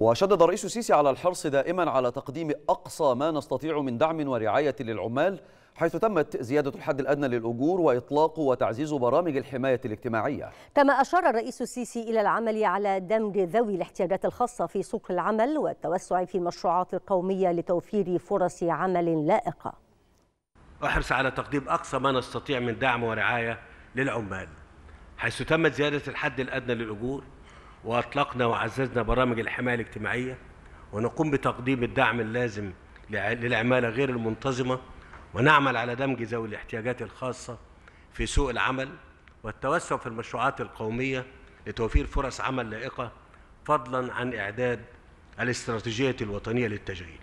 وشدد الرئيس السيسي على الحرص دائما على تقديم أقصى ما نستطيع من دعم ورعاية للعمال حيث تمت زيادة الحد الأدنى للأجور وإطلاق وتعزيز برامج الحماية الاجتماعية كما أشار الرئيس السيسي إلى العمل على دمج ذوي الاحتياجات الخاصة في سوق العمل والتوسع في المشروعات القومية لتوفير فرص عمل لائقة أحرص على تقديم أقصى ما نستطيع من دعم ورعاية للعمال حيث تمت زيادة الحد الأدنى للأجور وأطلقنا وعززنا برامج الحماية الاجتماعية ونقوم بتقديم الدعم اللازم للعمالة غير المنتظمة ونعمل على دمج ذوي الاحتياجات الخاصة في سوق العمل والتوسع في المشروعات القومية لتوفير فرص عمل لائقة فضلا عن إعداد الاستراتيجية الوطنية للتشغيل